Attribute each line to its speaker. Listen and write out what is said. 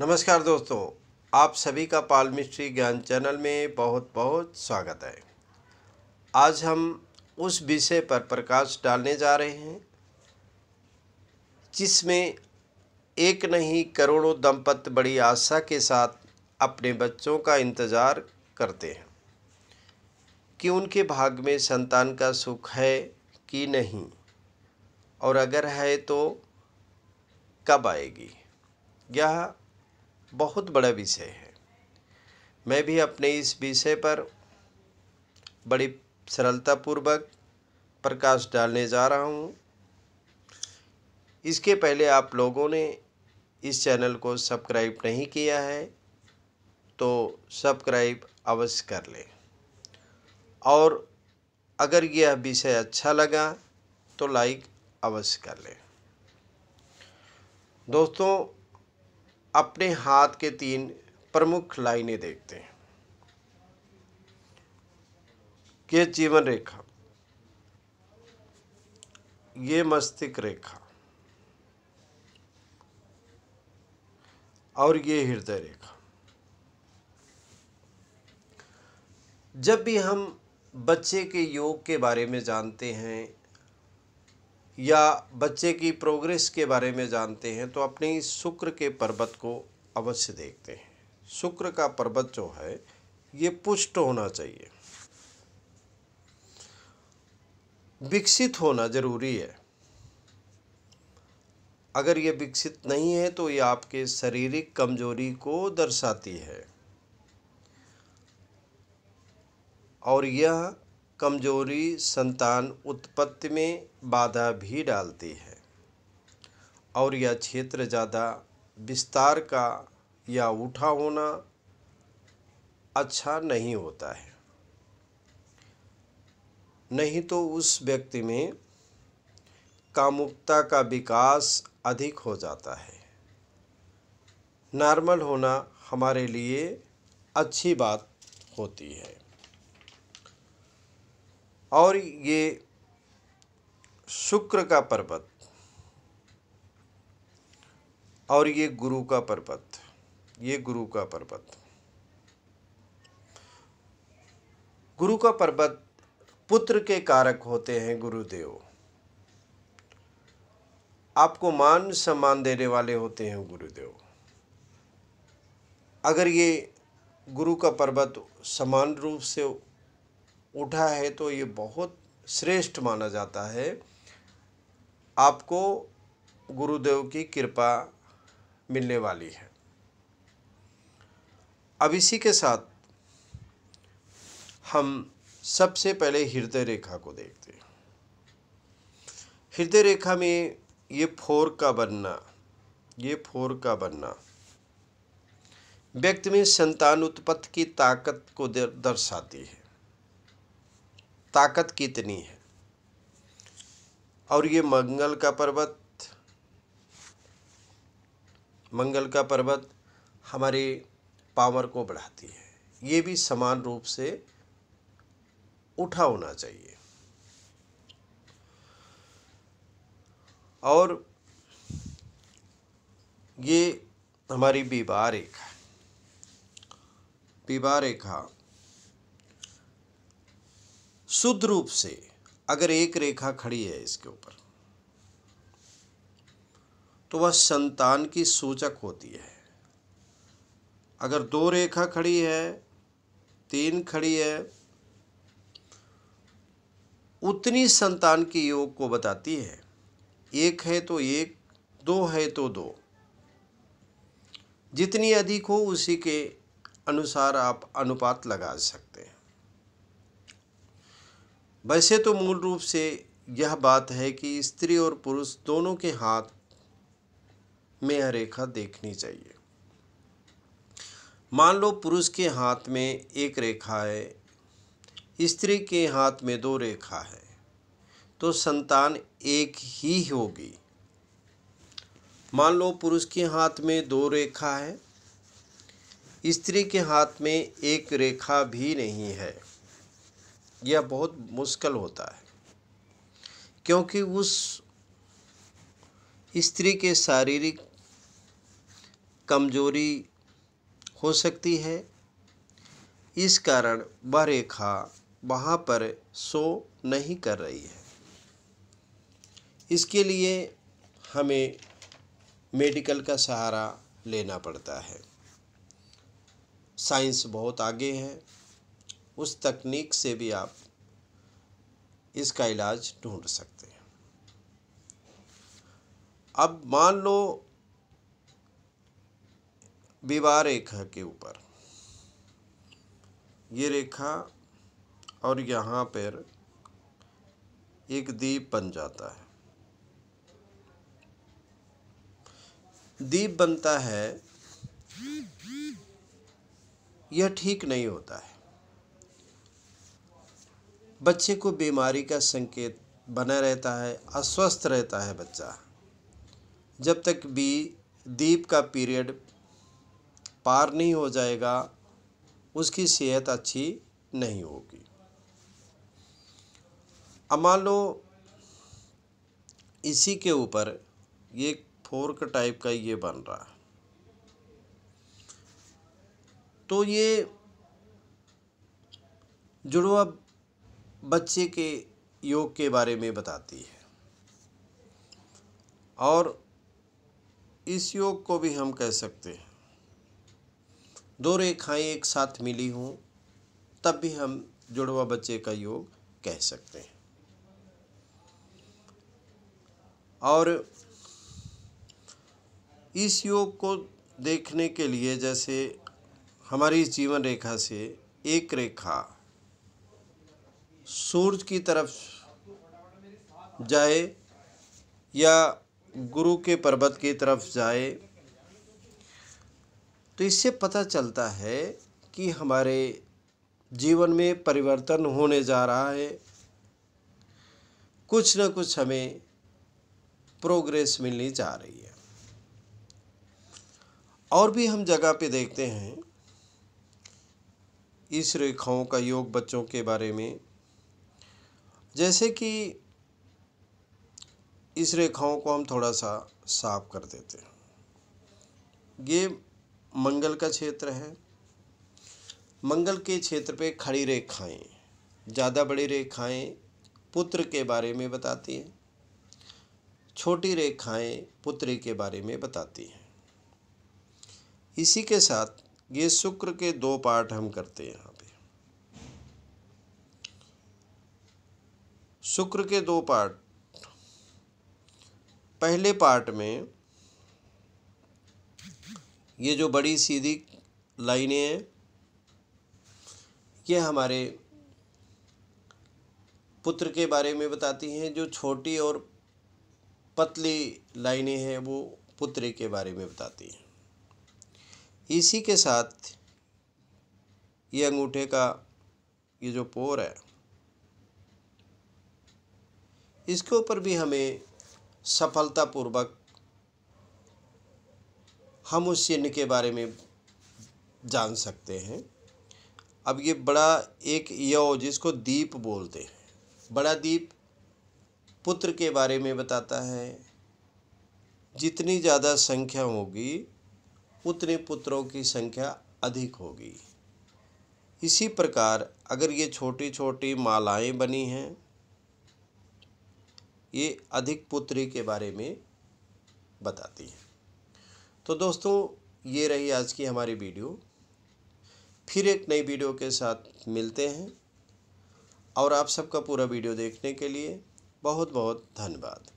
Speaker 1: नमस्कार दोस्तों आप सभी का पाल मिस्ट्री ज्ञान चैनल में बहुत बहुत स्वागत है आज हम उस विषय पर प्रकाश डालने जा रहे हैं जिसमें एक नहीं करोड़ों दंपत्ति बड़ी आशा के साथ अपने बच्चों का इंतज़ार करते हैं कि उनके भाग में संतान का सुख है कि नहीं और अगर है तो कब आएगी यह बहुत बड़ा विषय है मैं भी अपने इस विषय पर बड़ी सरलतापूर्वक प्रकाश डालने जा रहा हूँ इसके पहले आप लोगों ने इस चैनल को सब्सक्राइब नहीं किया है तो सब्सक्राइब अवश्य कर लें और अगर यह विषय अच्छा लगा तो लाइक अवश्य कर लें दोस्तों अपने हाथ के तीन प्रमुख लाइनें देखते हैं ये जीवन रेखा ये मस्तिष्क रेखा और ये हृदय रेखा जब भी हम बच्चे के योग के बारे में जानते हैं या बच्चे की प्रोग्रेस के बारे में जानते हैं तो अपने शुक्र के पर्वत को अवश्य देखते हैं शुक्र का पर्वत जो है ये पुष्ट होना चाहिए विकसित होना ज़रूरी है अगर ये विकसित नहीं है तो ये आपके शारीरिक कमजोरी को दर्शाती है और यह कमजोरी संतान उत्पत्ति में बाधा भी डालती है और यह क्षेत्र ज़्यादा विस्तार का या उठा होना अच्छा नहीं होता है नहीं तो उस व्यक्ति में कामुकता का विकास अधिक हो जाता है नॉर्मल होना हमारे लिए अच्छी बात होती है और ये शुक्र का पर्वत और ये गुरु का पर्वत ये गुरु का पर्वत गुरु का पर्वत पुत्र के कारक होते हैं गुरुदेव आपको मान सम्मान देने वाले होते हैं गुरुदेव अगर ये गुरु का पर्वत समान रूप से उठा है तो ये बहुत श्रेष्ठ माना जाता है आपको गुरुदेव की कृपा मिलने वाली है अब इसी के साथ हम सबसे पहले हृदय रेखा को देखते हैं हृदय रेखा में ये फोर का बनना ये फोर का बनना व्यक्ति में संतान उत्पत्ति की ताकत को दर्शाती है ताकत कितनी है और ये मंगल का पर्वत मंगल का पर्वत हमारे पावर को बढ़ाती है ये भी समान रूप से उठा होना चाहिए और ये हमारी विवाह रेखा विवाह रेखा शुद्ध रूप से अगर एक रेखा खड़ी है इसके ऊपर तो वह संतान की सूचक होती है अगर दो रेखा खड़ी है तीन खड़ी है उतनी संतान के योग को बताती है एक है तो एक दो है तो दो जितनी अधिक हो उसी के अनुसार आप अनुपात लगा सकते हैं वैसे तो मूल रूप से यह बात है कि स्त्री और पुरुष दोनों के हाथ में यह रेखा देखनी चाहिए मान लो पुरुष के हाथ में एक रेखा है स्त्री के हाथ में दो रेखा है तो संतान एक ही होगी मान लो पुरुष के हाथ में दो रेखा है स्त्री के हाथ में एक रेखा भी नहीं है यह बहुत मुश्किल होता है क्योंकि उस स्त्री के शारीरिक कमजोरी हो सकती है इस कारण वह रेखा वहाँ पर शो नहीं कर रही है इसके लिए हमें मेडिकल का सहारा लेना पड़ता है साइंस बहुत आगे है उस तकनीक से भी आप इसका इलाज ढूंढ सकते हैं अब मान लो विवाह रेखा के ऊपर ये रेखा और यहाँ पर एक दीप बन जाता है दीप बनता है यह ठीक नहीं होता है बच्चे को बीमारी का संकेत बना रहता है अस्वस्थ रहता है बच्चा जब तक भी दीप का पीरियड पार नहीं हो जाएगा उसकी सेहत अच्छी नहीं होगी अमान लो इसी के ऊपर ये फोर्क टाइप का ये बन रहा तो ये जुड़वा बच्चे के योग के बारे में बताती है और इस योग को भी हम कह सकते हैं दो रेखाएं एक साथ मिली हों तब भी हम जुड़वा बच्चे का योग कह सकते हैं और इस योग को देखने के लिए जैसे हमारी जीवन रेखा से एक रेखा सूर्य की तरफ जाए या गुरु के पर्वत की तरफ जाए तो इससे पता चलता है कि हमारे जीवन में परिवर्तन होने जा रहा है कुछ न कुछ हमें प्रोग्रेस मिलनी जा रही है और भी हम जगह पे देखते हैं इस रेखाओं का योग बच्चों के बारे में जैसे कि इस रेखाओं को हम थोड़ा सा साफ कर देते हैं ये मंगल का क्षेत्र है मंगल के क्षेत्र पे खड़ी रेखाएं ज़्यादा बड़ी रेखाएं पुत्र के बारे में बताती हैं छोटी रेखाएं पुत्री के बारे में बताती हैं इसी के साथ ये शुक्र के दो पार्ट हम करते हैं शुक्र के दो पार्ट पहले पार्ट में ये जो बड़ी सीधी लाइनें हैं ये हमारे पुत्र के बारे में बताती हैं जो छोटी और पतली लाइनें हैं वो पुत्र के बारे में बताती हैं इसी के साथ ये अंगूठे का ये जो पोर है इसके ऊपर भी हमें सफलतापूर्वक हम उस चिन्ह के बारे में जान सकते हैं अब ये बड़ा एक यो जिसको दीप बोलते हैं बड़ा दीप पुत्र के बारे में बताता है जितनी ज़्यादा संख्या होगी उतने पुत्रों की संख्या अधिक होगी इसी प्रकार अगर ये छोटी छोटी मालाएं बनी हैं ये अधिक पुत्री के बारे में बताती है तो दोस्तों ये रही आज की हमारी वीडियो फिर एक नई वीडियो के साथ मिलते हैं और आप सबका पूरा वीडियो देखने के लिए बहुत बहुत धन्यवाद